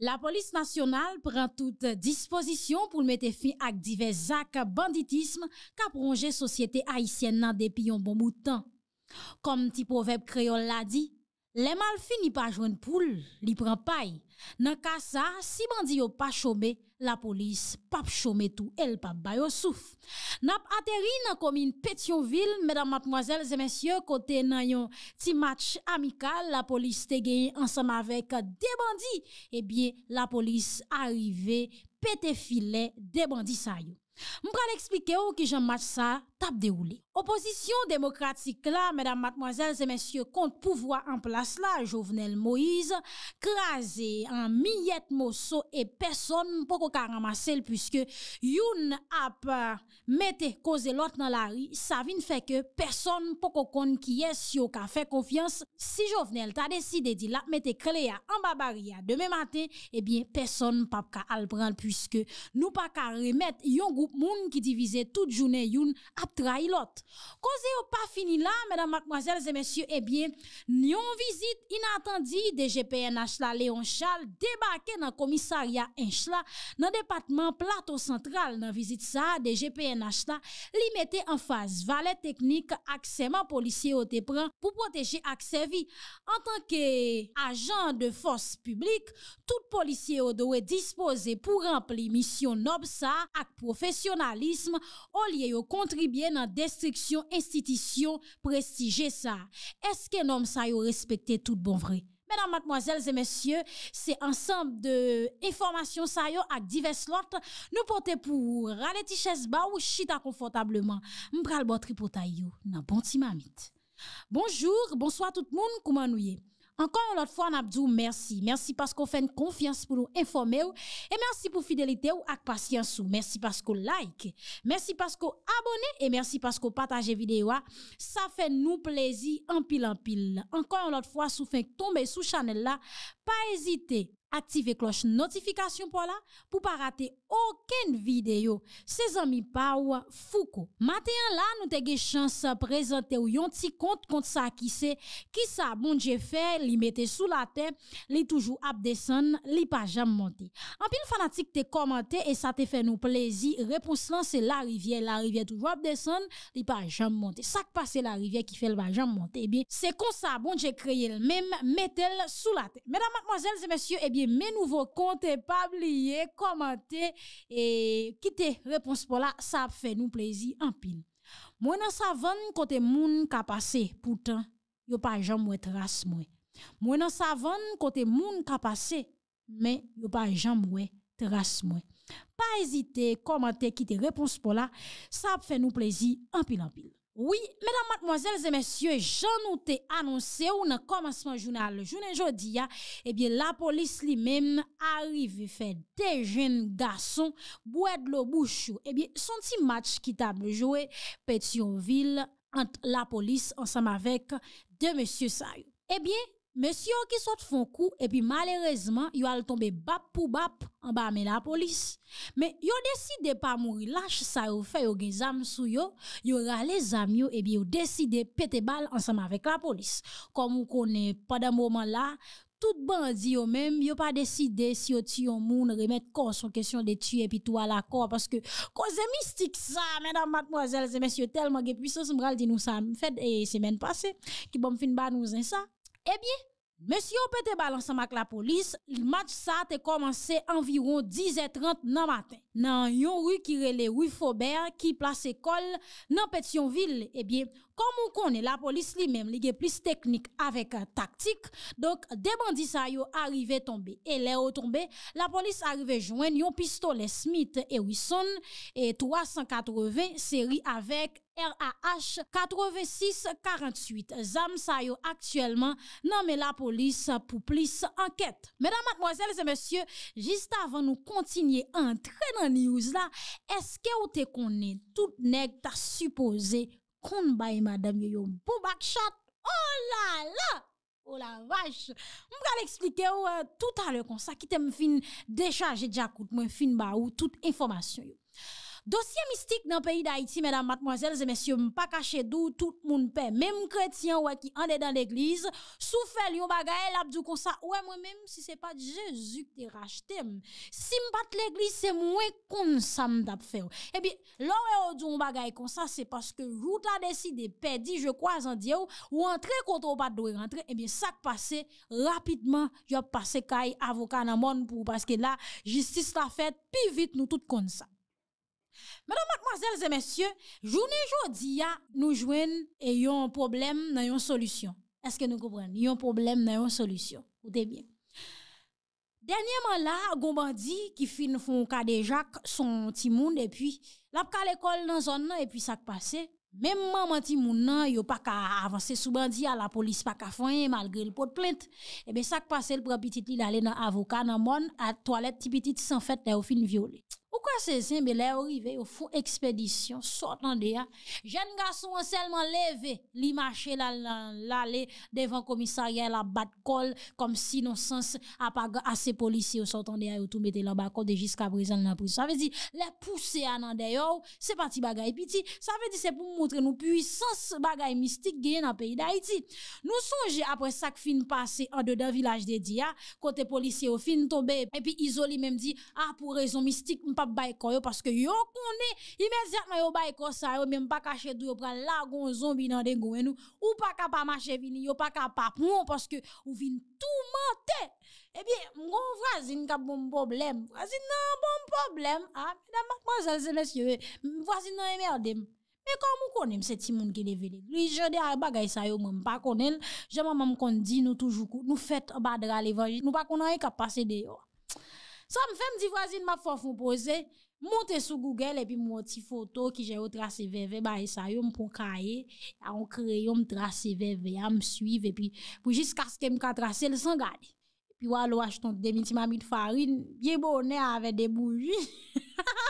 la polis nasyonal pran tout disposisyon pou l mette fin ak dive zak banditism ka pronge sosyete aisyen nan depi yon bon moutan. Kom ti povep kreol la di, le mal fin ni pa jwen pou l, li pran pay. Nan ka sa, si bandi yo pa chome, la polis pap chome tou, el pap bayo souf. Nap ateri nan komin Petionville, medan matmoazel, zemensye, kote nan yon ti match amikal, la polis te genye ansam avek debandi, e eh bie la polis arive, pete file, debandi sayo. Mpran explike ou ki jan match sa, tap deroule. Opposisyon demokratik la, mèdam matmoazèl zè mèsyò kont pouvoa an plas la, jovenel Moïse, krasè an miyèt mòso e pèson poukò ka ramasèl pwiske youn ap mètè ko zè lot nan la ri, sa vin fè ke pèson poukò kon ki yè syo ka fè konfians. Si jovenel ta deside di la mètè krelè ya an babari ya demè matè, ebyen eh pèson pap ka alpran pwiske nou pa ka remèt yon goup moun ki divize tout jounè youn a tra ilot. Koze yo pa fini la, mèdamakmwazèl zè mèsyou, ebyen, nyon vizit inattendi DGPN Achla Léon Chal debake nan komisarya Enchla nan depatman Plato Central nan vizit sa, DGPN Achla li mette an faz valet teknik ak seman polisye yo te pran pou proteje ak sevi. An tanke ajan de fos publik, tout polisye yo dowe dispose pou rampli misyon Nob Sa ak profesionalisme o liye yo kontribisyon Nan destriksyon institisyon prestije sa Eske nom sa yo respekte tout bon vre Mèdam matmoazèl zè mèsyè Se ansanb de informasyon sa yo ak divers lot Nou pote pou rane ti chèz ba ou chita konfortableman Mpral botri pota yo nan bon ti mamit Bonjour, bonsoi tout moun kouman ouye Ankon yon lot fwa Anabdou, mersi. Mersi pasko fèn konfians pou nou informe ou. E mersi pou fidelite ou ak pasyans ou. Mersi pasko like. Mersi pasko abone. E mersi pasko pataje videwa. Sa fè nou plezi anpil anpil. Ankon yon lot fwa sou fèn tombe sou chanel la. Pa ezite. aktive kloche notifikasyon pou la pou pa rate oken videyo se zami pa ou fuko Mateyan la nou te ge chanse prezente ou yon ti kont kont sa ki se ki sa bon je fe li mette sou la te li toujou ap desen li pa jam monte Anpil fanatik te komante e sa te fe nou plezi repons lan se la rivye la rivye toujou ap desen li pa jam monte e se kon sa bon je kreye l mem mette l sou la te Medan matmozel se mesyou ebi men nouvo konte pabliye, komante, e kite repons pola, sa ap fè nou plezi anpil. Mwen an sa ven kote moun ka pase, poutan, yo pa jan mwen tras mwen. Mwen an sa ven kote moun ka pase, men yo pa jan mwen tras mwen. Pa ezite, komante, kite repons pola, sa ap fè nou plezi anpil anpil. Oui, mesdames, mademoiselles et messieurs, je nou te annonce ou nan komanseman jounal. Le jounen jodi ya, ebyen la polis li men arrive fe dejen gason bou ed lo bouchou. Ebyen, eh son ti match ki tab joué peti yon vil ant la polis ansam avek de messieurs say. Ebyen, eh Monsieur qui saute font coup et puis malheureusement, il a tomber bap pour bap en bas mais la police. Mais yo décide pas mourir, lâche ça yo fait yo gen zam sou yo, yo rale zam yo et bien yo décide péter balle ensemble avec la police. Comme on connaît pendant moment là, tout bandi yo même yo pas décidé si yo tue un moun remettre corps en question de tuer puis tout à l'accord. parce que cause mystique ça mesdames mademoiselles et messieurs tellement de puissance m'ral dit nous ça fait et semaine passée qui bon fin ba nous hein, ça Ebyen, monsyon pete balansan mak la polis, il mat sa te komanse environ 10 et 30 nan maten. Nan yon ru kirele wifo ber ki plase kol nan pet yon vil, ebyen, komon kone la polis li menm li ge plis teknik avek euh, taktik, donk deban di sa yo arive tombe e le o tombe, la polis arive jwen yon pistole Smith & Wesson 380 seri avek, RAH 8648 Zam sa yo aktuelman Nanme la polis pou plis anket Medan matmozèl zè mèsyè Jist avan nou kontinye An tre nan news la Eske ou te konen tout neg Ta supose kon bay madam Yo yo pou bakchat Oh la la Ou la vache Mwen kal eksplike ou tout alè kon sa Kitè mwen fin dechaje diakout Mwen fin ba ou tout informasyon yo Dosye mistik nan peyi d'Haïti, mèdam matmoazèl, zè mèsy yo mpa kache dou, tout moun pe, mèm kretiyan wè ki anè dan l'eglise, sou fèl yon bagay, l'ap djou konsa, wè mwen mèm, si se pat jesu k te rachete m, si m pat l'eglise, se m wè konsa m tap fèw. E bi, lò wè yon bagay konsa, se paske jout la desi de pe di, jò kwa zan diè wè, wè antre kontro pat dwe rentre, e bi sak pase, rapidman, jò pase kaj avoka nan moun, pou paske la, jistis la fèd, Madame, mademoiselles et messieurs, journe et jourdia, nou jouen et yon probleme nan yon solusyon. Est-ce que nous comprens? Yon probleme nan yon solusyon. Où t'es bien? Dernièrement là, gombandi ki fin foun ka de jac son timoun, et puis, la pka l'école nan zon nan, et puis sa k'passe, mèm mèm an timoun nan, yon pa ka avanse soubandi a la polis pa ka fwen malgré l'pote plente, et eh ben sa k'passe l'propitit li dalè nan avokat nan moun at toalet tipitit san fèt ou fin viole. pou kwa se zinbe le orive yo foun ekspedisyon, sortan de ya, jen ga sou an selman leve, li mache la la la le, devan komisaryen la bat kol, kom si non sens apaga ase polisi yo sortan de ya yo toumete la bako de jiska brezal nan polisi. Sa vezi, le pouse anan de yo, se pati bagay. Pi ti, sa vezi se pou moutre nou puissance bagay mistik gen na peyi da iti. Nou sonje apre sak fin pase an de da vilaj de di ya, kote polisi yo fin tobe, epi izoli menm di, apou ah, rezon mistik, mpa Bayko yo, paske yo konen Imezatman yo bayko sa yo, mwen pa kache Do yo pran lagon zon binan den gwen ou Ou pa kapa mache vini, ou pa kapa Poun, paske ou vin tou Mante, ebyen, mwen kon Vrazin ka bon problem, vrazin nan Bon problem, ha, mwen da mwen Vrazin nan e merdem Mwen kon mwen konen, se ti moun ke devine Lui jode a bagay sa yo, mwen pa Konen, jaman mwen kon di nou Toujoukou, nou fet badra levajit Nou pa konen e kapase de yo Sa m fèm di vwazin m ap fòf m posè, monte sou Google, epi m woti foto ki jè yo trase veve, ba y e sa yon pou kaye, a on kre yon trase veve, a m suive, epi pou jis karske m ka trase, l san gade. Epi walo waj ton de, mi ti m amit farin, ye bonè avè de boujou.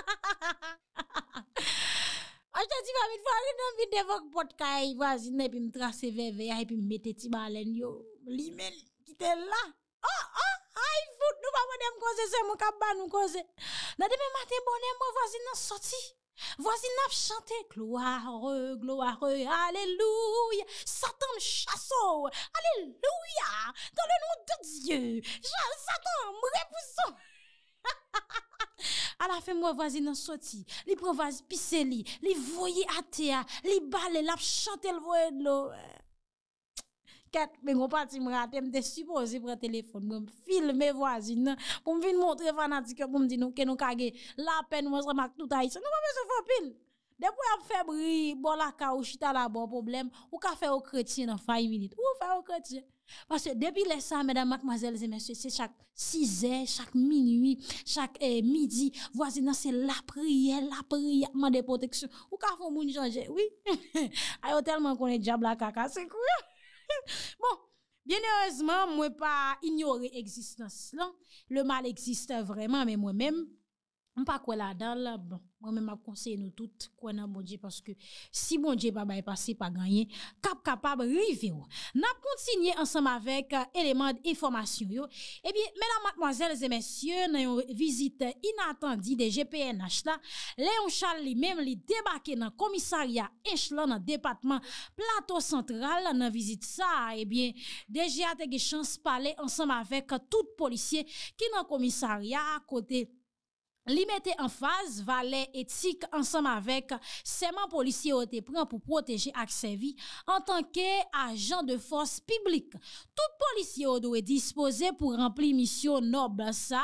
Waj ton ti m amit farin, an mi devok pot kaye vwazin, epi m trase veve, epi m mette ti balen yo, li mel, ki te la. Oh, oh! Nou va mwenen mkwaze se mwen kaban mkwaze Nan deme maten bonen mwen vwazin nan soti Vwazin nan f chante gloare gloare Aleluya Satan m chaso Aleluya Don le nou de Diyo Satan m repouson A la fe mwen vwazin nan soti Li provaz pise li Li voye atea Li bale la f chante lwoye gloare 4, mais on parti me rater, me supposé prendre téléphone, me filmer voisine pour me venir montrer fanatique pour me dire nous que nous kage la peine moi ça tout haïtien. Nous pas besoin faire pile. Depuis a fait bruit, bon la chita la bon problème, ou ka faire au chrétien dans 5 minutes. Ou faire au chrétien. Parce que depuis les ça, mesdames, mademoiselles et messieurs, c'est chaque 6 heures, chaque minuit, chaque eh, midi, voisine c'est la prière, la prière, de protection. Ou ka fait moun changer, oui. Ayo tellement qu'on est diable la caca, c'est quoi? Bon, bien heurezman mwen pa ignore eksistans lan, le mal eksiste vreman men mwen men, mwen pa kwe la dal la bon. Mwen mwen ap konseye nou tout Kwa nan bonje paske si bonje Baba e pase pa ganyen Kap kapab rive euh, yo Nap eh kontsinyen ansam avek eleman informasyon yo Ebyen menan matmazel zemensye Nan yon vizite inatandi De GPNH la Leon Charles li menm li debake nan komisarya Ech la nan depatman Plato Central la nan vizite sa Ebyen eh deje ate ge chans Pale ansam avek tout polisye Ki nan komisarya a kote Ta Li mette en faz valet etik ansam avek seman polisye ou te pren pou proteje ak sevi an tanke ajan de fos piblik. Tout polisye ou do e dispose pou rempli misyon nobl sa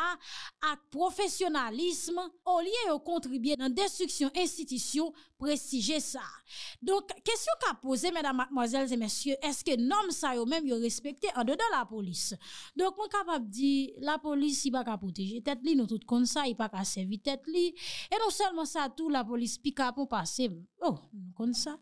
ak profesionalisme ou liye ou kontribye nan destruksyon institisyon prestiger ça. Donc, question qu'a posée, mesdames, mademoiselles et messieurs, est-ce que nom ça eux même yo respecté en dedans la police? Donc, moi capable dire, la police, il pas qu'à protéger tête li, nous tout comme ça, il pas qu'à servir tête li. Et non seulement ça, tout, la police pique pour passer. Oh, nous comme ça.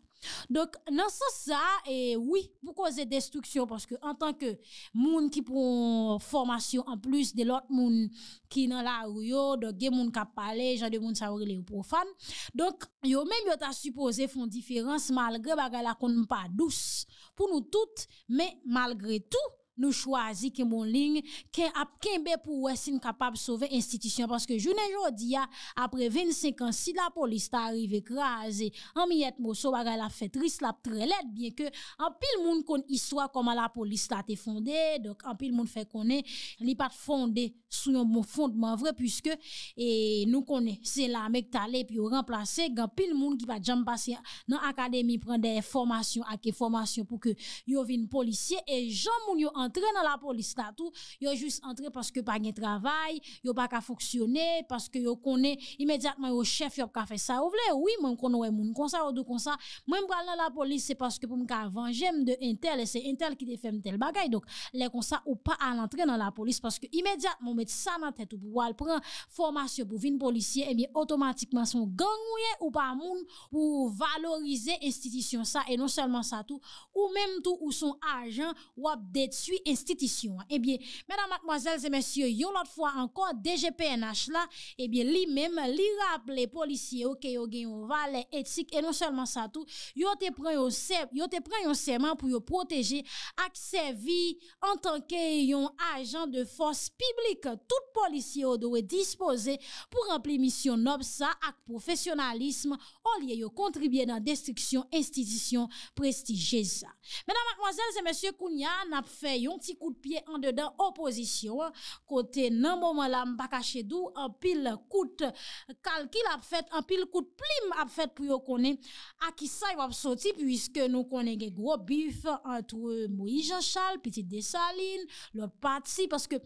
Donk nan sa sa e woui pou koze destruksyon Paske an tanke moun ki pon formasyon an plus De lot moun ki nan la wou yo Donk gen moun kap pale, jan de moun sa wou li ou profan Donk yo menm yo ta suppose fon diferans Malgre baga la kon mpa douz Pou nou tout, men malgre tou nou chwazi ke moun ling ken ap kenbe pou wè sin kapab souve institisyon. Paske jounen jodi ya, apre 25 ansi la polis ta arrive krasi an mi yet mou sou baga la fetris la ap tre let, bien ke an pil moun kon istwa koman la polis ta te fondè. Dok an pil moun fe konè li pat fondè sou yon moun fond moun vre pwiske e, nou konè se la mek tale pi yo remplase gen pil moun ki pat jam basi nan akademi pren de formasyon aké e formasyon pou ke yo vin polisye e jan moun yo an antre nan la polis la tou, yo jous antre paske pa nye travay, yo pa ka foksyone, paske yo kone imediatman yo chef yo ka fe sa ou vle oui mwen konowe moun konsa ou do konsa mwen mbral nan la polis se paske pou mka venjem de intel, se intel ki de fem tel bagay, dok le konsa ou pa an antre nan la polis paske imediatman mwen met sa nan tet ou pou wale pren formasyon pou vin polisye, emi otomatikman son gangouye ou pa moun non ou valorize institisyon sa e non selman sa tou, ou menm tou ou son ajan wap de tsu institisyon. Ebyen, eh menan mademoiselles et messieurs, yon lot fwa anko DGPNH la, ebyen, li mem li rap le polisye yo ke yo genyon valet et sik, e non selman sa tout yo te pren yon serman pou yo proteje ak servi an tanke yon ajan de fos piblik tout polisye yo do we dispose pou rempli misyon nob sa ak profesionalisme, olye yo kontribye nan destriksyon institisyon prestijesa. Menan mademoiselles et messieurs, kounya nap fey Yon ti kout piye an dedan opozisyon, kote nan mouman lam baka chedou, an pil kout kalkil ap fet, an pil kout plim ap fet pou yo konen akisa yon ap soti, pwiske nou konen gen gwo bif an tou Moui Jean Charles, piti Desalines, lopat si, paske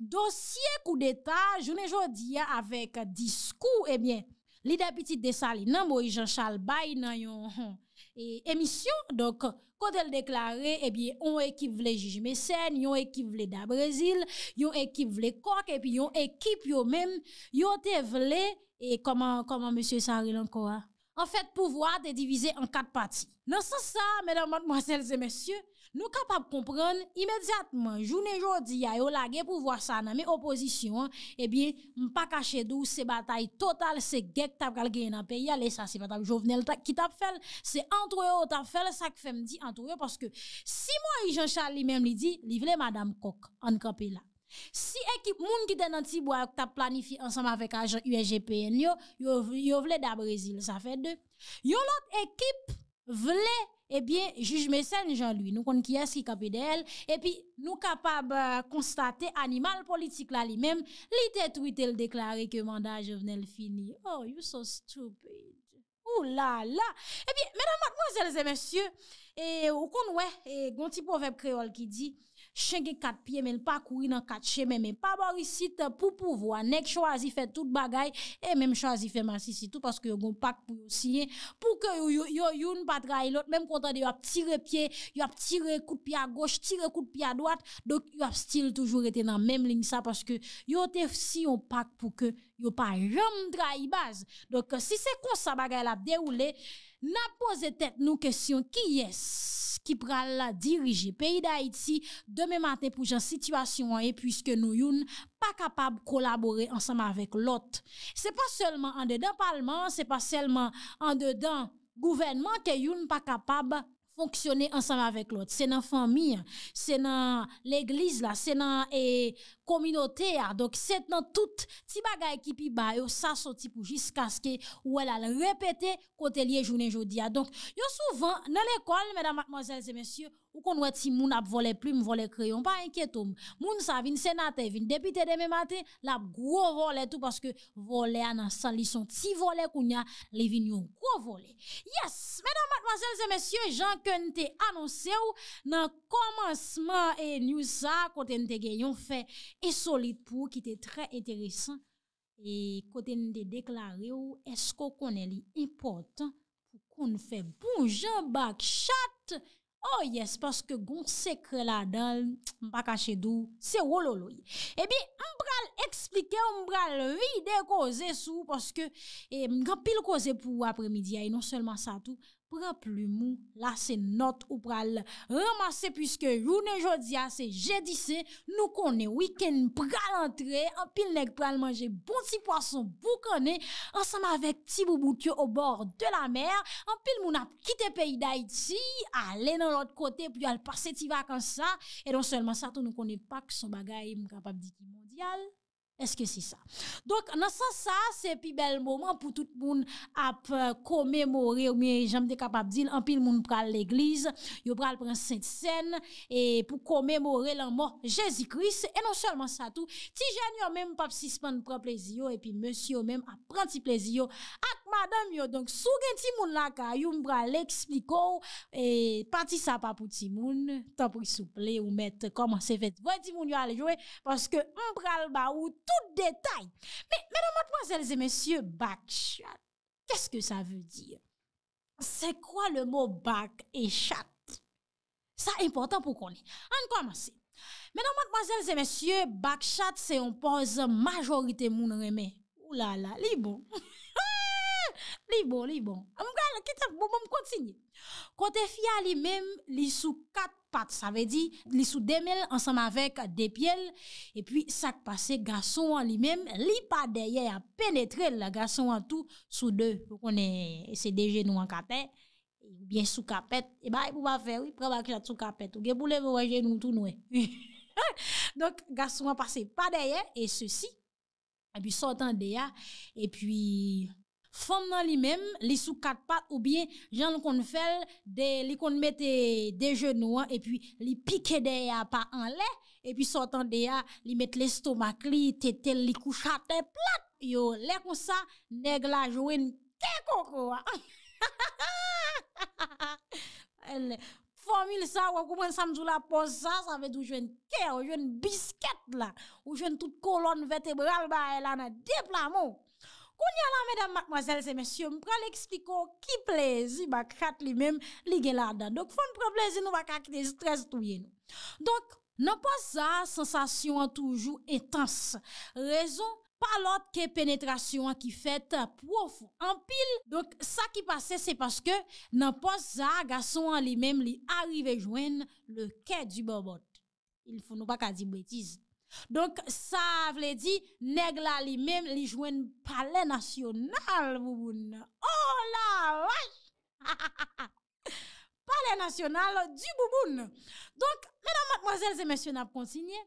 dosye kou deta, jounen jodi ya avèk diskou, ebyen, eh lidè piti Desalines nan Moui Jean Charles bay nan yon... et émission. Donc, quand elle déclarait, eh bien, on équipe les juge mécènes, on équipe les da Brésil, yon équipe les coq, et puis on équipe yon même, yon te vle, et comment, comment monsieur Saril encore? an fèt pou vwa de divize an kat pati. Nan sa sa, mèdèm mòt mòsèl zè mèsyè, nou kapap komprèn imèdjatman, jounè jò di ya yo la gen pou vwa sa nan mè oposisyon, e bie mpa kache dou se batay total, se gek tab kal gen an pe, yale sa se batay jovnel ki tab fèl, se antwè yo tab fèl, sa k fèm di antwè yo, paske si mò yon chan li mèm li di, li vle madame kok an kapè la. Si ekip moun ki den an ti bo ak ta planifi ansanm avek aje USGPN yo, yo vle da Brezil, sa fe de. Yo lot ekip vle, ebyen, eh juj mesen jan lui, nou kon ki eski kapi de el, epi nou kapab konstate euh, animal politik la li menm, li tet wite l deklare ke mandaj venel fini. Oh, you so stupid. Ou la la. Epi, eh menan mak, mwazelze, mensye, eh, ou kon we, gonti povep kreol ki di, chenge kat piye men, pa kouri nan kat cheme men, pa bori sit pou pouvo anek, chwazi fe tout bagay, e menm chwazi fe masisi tout, paske yo gon pak pou yo siye, pou ke yo yon patra ilot, menm kontan de yo ap tire piye, yo ap tire kout piya goch, tire kout piya doat, dok yo ap stil toujou rete nan menm ling sa, paske yo tef siyon pak pou ke yo pa jom dra i baz, dok si se kos sa bagay la de oule, Na poze tet nou kesyon ki yes ki pral la diriji peyi da iti deme mate pou jan situasyon an e puisque nou yon pa kapab kolabore ansanman vek lot. Se pa selman an dedan palman, se pa selman an dedan gouvenman ke yon pa kapab kolabore. fonctionner ensemble avec l'autre. C'est dans la famille, c'est dans l'église, là, c'est dans la communauté. Ah. Donc, c'est dans tout petit bagage qui sont ba, ça sorti pour jusqu'à ce que ou elle a répété côté journée ah. Donc, souvent, dans l'école, mesdames, mademoiselles et messieurs, Ou kon wè ti moun ap vole plume, vole kreyon, pa enketoum. Moun sa vin senate, vin depite deme mate, la ap gwo vole tout paske vole anan salison. Ti vole kounya, le vin yon gwo vole. Yes! Mèdame, mademoiselles et messieurs, jankon te anonsè ou nan komansman e nyousa kote nte genyon fè esolit pou ki te tre enteresan e kote nte deklare ou esko konè li importan pou kon fè boujè bak chatè Oh yes, paske goun sekre la dal, mpa kache dou, se wololoy. E bi, mbral eksplike, mbral vide koze sou, paske eh, mga pil koze pou apre midi ay, non selman sa tou. Pra plou mou, la se not ou pral ramase pwiske jounen jodia ah, se jedise, nou konen wiken pral antre, an pil nek pral manje bon ti poason pou konen, ansanman vek ti bou bou kyo obor de la mer, an pil mou nap kite peyi da iti, ale nan lot kote plou al pase ti vakan sa, edon selman sa tou nou konen pak son bagay mkrapap di ki mondyal. Eske si sa? Donk, nan san sa, sepi bel mouman pou tout moun ap euh, komemore, ou mwen jam de kapap dil, anpil moun pral l'eglize, yo pral pran sènt sèn, e pou komemore l'anmò Jezikris, e non sèlman sa tou, ti jènyo mèm pap sisman pran plezio, e pi mèsyo mèm ap pranti plezio, ak madam yo, donk sou gen ti moun laka, yo mpral l'eksplikou, e pati sa pa pou ti moun, tanpou souple, ou mèt koman se fèt, voy ti moun yo ale jowe, paske mpral baout, tout detay. Menon mademoiselles et messieurs, bakchat, kè sè kè sa vè di? Sè kwa le mot bak et chat? Sè importan pou kon li. An kwa manse. Menon mademoiselles et messieurs, bakchat, sè yon pose majorite moun remè. Oulala, li bon. Li bon, li bon. Mwen bon, kote fya li men, li sou kat pat, sa ve di, li sou demel ansam avek depiel, e pi sak pase gason an li men, li pat deye a penetre la gason an tou sou de. Pou konen se dejen nou an kapet, e bien sou kapet, e ba e pou ba fe, ou pre bak jat sou kapet, ou gen pou leve wajen nou tou nou e. Donk gason an pase pat deye, e se si, e pi sotan deya, e pi... Fom nan li men, li sou kat pat ou bie jan kon fel, li kon met dejenou an, epi li pike deya pa an le, epi sotan deya, li met le stomak li, tete li kouchate plat, yo, le kon sa, neg la jowen ke koko an. Fomil sa, wakoumen samzou la pon sa, sa ved ou jowen ke, ou jowen bisket la, ou jowen tout kolon vertebral ba, el an depla moun. Koun yalan, mèdam, makmwazèl, zè mèsyon, mpral ekspiko ki plezi bak chat li mèm li gelada. Dok fon preblezi nou bak akite stres touye nou. Donk, nan pos za, sensasyon an toujou etans. Rezon, palot ke penetrasyon an ki fèt pouof, ampil. Donk, sa ki pase, se paske nan pos za, gason an li mèm li arive jwen le ke di bobot. Il foun nou bak a di bètizit. Donk sa vle di negla li mem li jwen pale nasyonal Bouboun. Ola oh waj! Pale nasyonal di Bouboun. Donk mèdam matmazèl zè mèsyon ap konsinyen.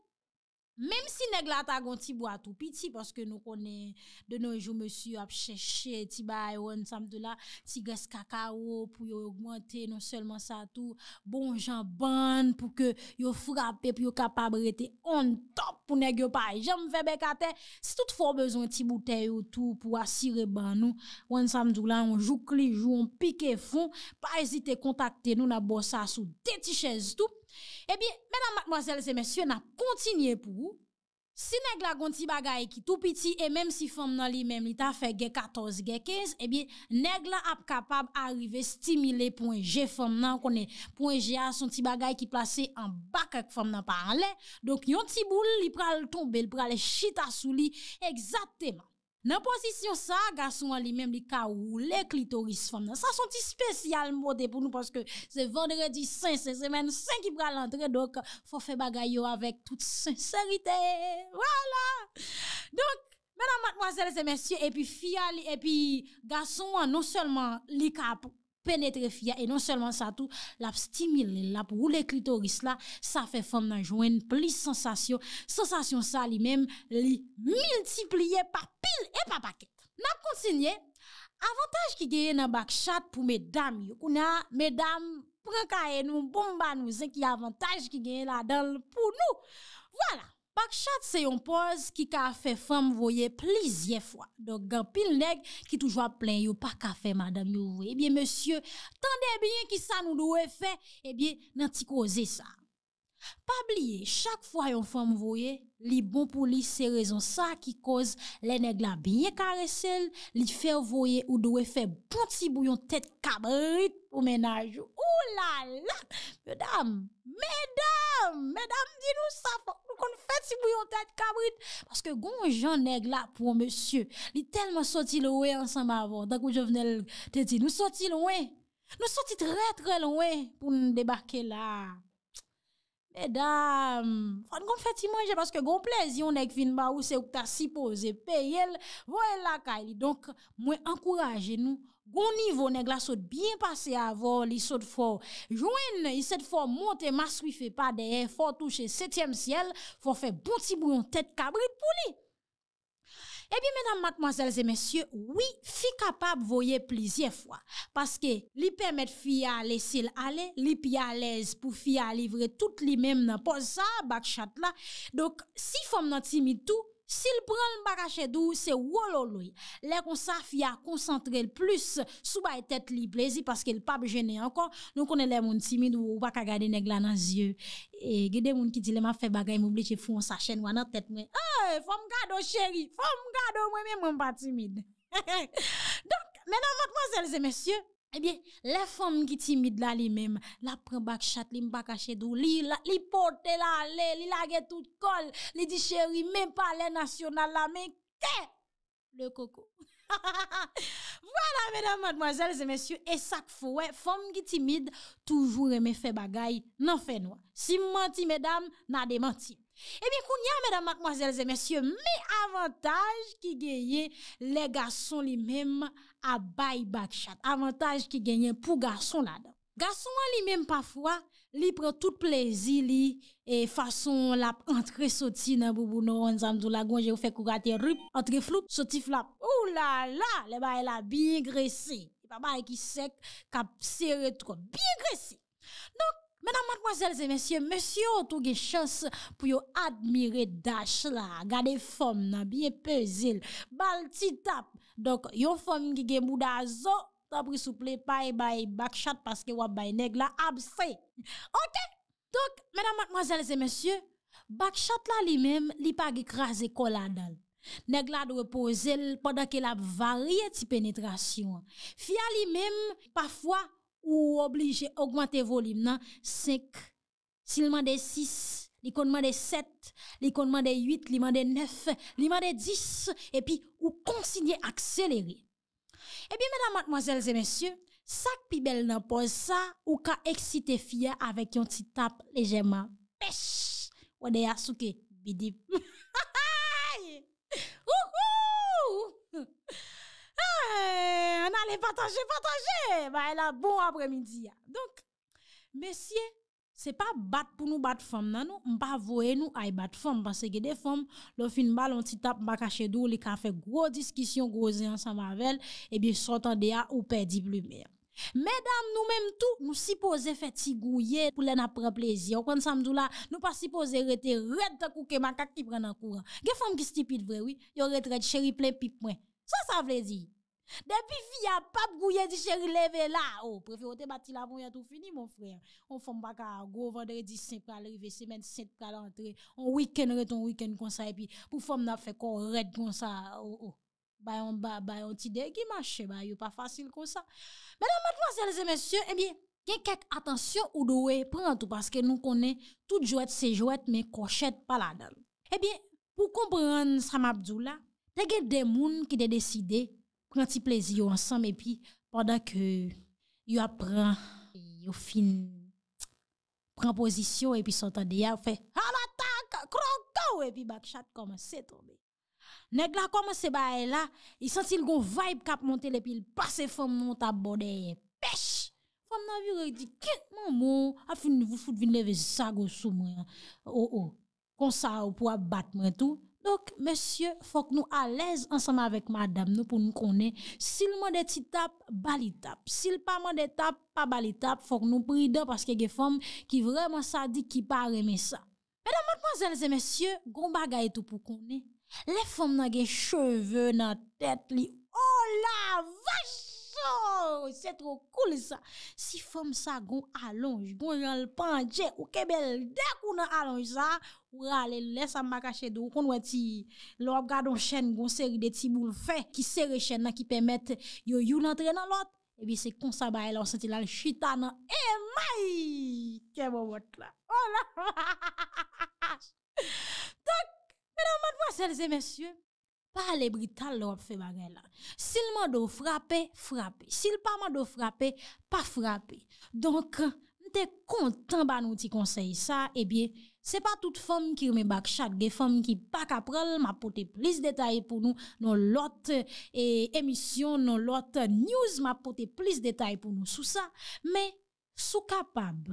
Mem si neg la tagon ti bwa tou piti, paske nou konen denonjou monsi ap chè chè, ti bwa yon samdou la, ti gès kakao pou yo augmentè, non selman sa tou, bon jan ban pou ke yo frapè pou yo kapabre te on top pou neg yo paye. Jèm vebe kate, si tout fò bezon ti boutè yo tou pou asire ban nou, yon samdou la, yon jou kli jou, yon pike fon, pa ezite kontakte nou na bò sa sou deti chèz tou, E biye, menan madmoazel se mensyon ap kontinye pou, si neg la gon ti bagay ki tou piti e menm si fom nan li menm li ta fe ge 14, ge 15, e biye neg la ap kapab arive stimile pou enje fom nan konen pou enje a son ti bagay ki plase an bak ak fom nan pa ale, donk yon ti bou li pral tombe, li pral chita sou li, egzate man. Nan posisyon sa, gason wan li menm li ka ou le klitoris fom nan. Sa son ti spesyal mode pou nou, porske se vendre di sen, se men sen ki pral antre, dok fò fè bagay yo avèk tout senserite. Voilà! Donk, menan matmoazèl, se mèsyè, epi fia li, epi gason wan non sèlman li ka pou, penetre fya e non selman sa tou, lap stimile, lap roule klitoris la, sa fe fom nan jwen, pli sensasyon, sensasyon sa li men, li multipliye pa pil e pa paket. Nap kontinye, avantaj ki genye nan bakchad pou medam yo, ou nan medam pran kaen nou, bomba nou, zek y avantage ki genye la, dan pou nou. Wala, Pak chad se yon poz ki ka fe fèm voye plizye fwa. Dok gan pil neg ki toujwa plen yo pa ka fe madam yon voye. Ebyen eh monsye, tan de byen ki sa nou do we fe, ebyen eh nan ti koze sa. Pa bliye, chak fwa yon fwa mvoye, li bon pou li se rezon sa ki koz le neg la biye karesel, li fe voye ou do we fe bon bout oh si bou yon tet kabrit pou menajou. Ou la la, mèdam, mèdam, mèdam, di nou sa pou kon fèt si bou yon tet kabrit. Paske goun jen neg la pou monsye, li telman soti lo we ansan ma avon. Da kou jo vnen te di, nou soti lo we, nou soti tre tre lo we pou nou debakè la. E da, fad kon feti manje, paske kon plez yon nek vin ba ou se ouk ta sipo ze pey el, vo el la kay li. Donk, mwen ankouraje nou, kon nivou nek la sot bien pase avol, li sot for. Jouen, li set for monte maswi fe pa deye, for touche setyem siel, for fe bonti bou yon tet kabri pou li. E bi menam, matmazelze, mesye, wii, fi kapab voye plizye fwa. Paske, li pemet fi a le sil ale, li pi a lez pou fi a livre tout li mem nan posa bakchat la. Dok, si fom nan timi tou, Si l pran l mbaga chedou, se wololoy, lè kon sa fia konsantre l plus sou bay tèt li plezi, paske l pab jene ankon, nou konen lè moun timid ou wak a gade negla nan zye. E gede moun ki dileman fe bagay moubleche foun sa chen wana tèt mwen, hey, fò m gado chéri, fò m gado mwen mè mwen pa timid. Donk, menan makman zèl zè mesyè, Ebyen, le fòm ki timid la li mèm, la pren bak chat, li mbak a chedou, li pote la, li lage tout kol, li di chéri, mèm pa le nasyonal la, mè kè le koko. Vwala mèdam, madmoazèl, zè mèsyou, e sak fòwè, fòm ki timid, toujou remè fè bagay, nan fè noua. Si mmenti mèdam, nan dè mmenti. E bin kounye mèdam, mèdam, mèdam, mèdam, mèman, mèman, mè avantage ki genye le gason li mèm ap bayi bakchat. Avantaj ki genye pou gason la do. Gason la li mèm pafwa, li pre tout plézi li, e fason la ap entre soti nan bobo nou, an zanm dou la gonje ou fek ou gate rup, entre flup, soti flap. Ou la la, le bayi la bin gresi. Ba bayi ki sek, ka pse re tro, bin gresi. Donk. Menan matmozèl zè mensyè, mèsyò, tou ge chans pou yo admire dash la, gade fòm nan, biye pezil, bal ti tap. Donk, yo fòm ge ge mouda zo, tabri souple paye baye bakchat, paske wap baye neg la abse. Ok? Donk, menan matmozèl zè mensyè, bakchat la li men, li pa ge krasi koladal. Neg la drepose, poda ke la varie ti penetrasyon. Fia li men, pafwa, Ou oblige augmente volim nan 5, si li mande 6, li konde mande 7, li konde mande 8, li mande 9, li mande 10, epi ou konsigne akselere. Epi mèdam matmazèlze mèsyè, sak pi bel nan posa ou ka eksite fye avèk yon ti tap lejèman pech, wè de ya souke bidib. Eh, on alè patajè, patajè, ba elè bon apre midi ya. Donk, mesye, se pa bat pou nou bat fòm nan nou, mpa voè nou ay bat fòm. Basè ge defòm, lò fin bal, lò ti tap, mpa kache dò, li ka fè gro diskisyon, gro zè ansan mavel, e bi sotan de ya ou pe di plu mè. Mèdam, nou mèm tou, nou sipoze fèti gouye pou lè na prè plezi. Ou kon samdou la, nou pa sipoze rete red tak ou ke makak ki pren akoura. Ge fòm ki stipit vre, yo rete red chéri plè pip mwen. Sa sa vlezi? Depuis fille a pas brouillé de chéri levé là. Oh, préfère te là la mouille tout fini mon frère. On fait pas ka gros vendredi saint pour arriver semaine sainte pour l'entrée. On week-end reton week-end comme ça et puis pour femme n'a fait corps raide comme ça. Oh oh. Bah on ba ba on ti qui marche ba yo pas facile comme ça. Mesdames, mademoiselles et messieurs, eh bien Gen kek attention ou dowe tout parce que nous connaît tout Mais se pas là-dedans Eh bien, pour comprendre kompren là Il y a des demoun qui te décidé Kwen ti plezi yo ansam e pi, padan ke yo apren, yo fin, premposisyon e pi sotan diya ou fe, alatak, kronkaw e pi bakchat koman se tobe. Neg la koman se bae la, i sensi lgo vaip kap montel e pi, lpase fom nou ta bodeye, pech! Fom nan vi re di, kik moun moun, a fin nou fout vin neve zago sou mwen. O, oh, o, oh, konsa ou pou a bat mwen tou. Dok, monsye, fok nou alèz ansama avèk madame nou pou nou konè. Sil mwande ti tap, bali tap. Sil pa mwande tap, pa bali tap. Fok nou prida paske ge fòm ki vreman sa di ki pa remè sa. Pedan mwande mwazen zè monsye, gomba ga etou pou konè. Lè fòm nan gen cheve nan tèt li. Oh la vache! Yo, se tro koul sa. Si fom sa gon alonj, gon jan l panje ou kebel dek ou nan alonj sa, ou rale lesa makache do kon wè ti. Lo, gado chen gon seri de ti moul fè, ki seri chen nan ki pèmèt yo yon antre nan lot, ebi se kon sa baye la ou senti lan chita nan. E may! Ke bo bot la. Oh la! Tak! Medan mwen vwa selze mensyo. Parle brital lor febarela. Sil man do frape, frape. Sil pa man do frape, pa frape. Donk, nte kontan ba nou ti konsey sa, ebye, eh se pa tout fom ki rme bak chak, de fom ki bak aprol, ma pote plis detay pou nou, non lot eh, emisyon, non lot news, ma pote plis detay pou nou sou sa, me sou kapab.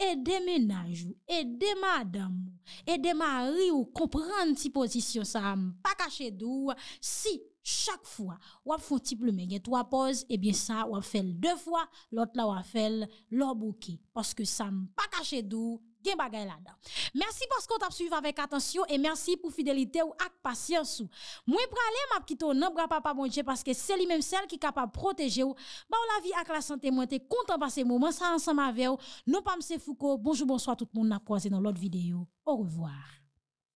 E demenaj ou, e dema dam ou, e dema ri ou, kompren ti pozisyon sa m pa kache dou, si chak fwa wap fwoti plomeget wapoz, ebyen sa wap fel 2 fwa, lot la wap fel lor bouke, poske sa m pa kache dou. Merci parce qu'on t'a suivi avec attention et merci pour fidélité ou ak patience ou. Moi pralé m'a quitté nan bra papa bon Dieu parce que c'est lui même seul qui capable protéger ou. bah la vie ak la santé moi t'es content passer moment ça ensemble avec ou. Non pas m'se Foucault. Bonjour bonsoir tout le monde n'a croisé dans l'autre vidéo. Au revoir.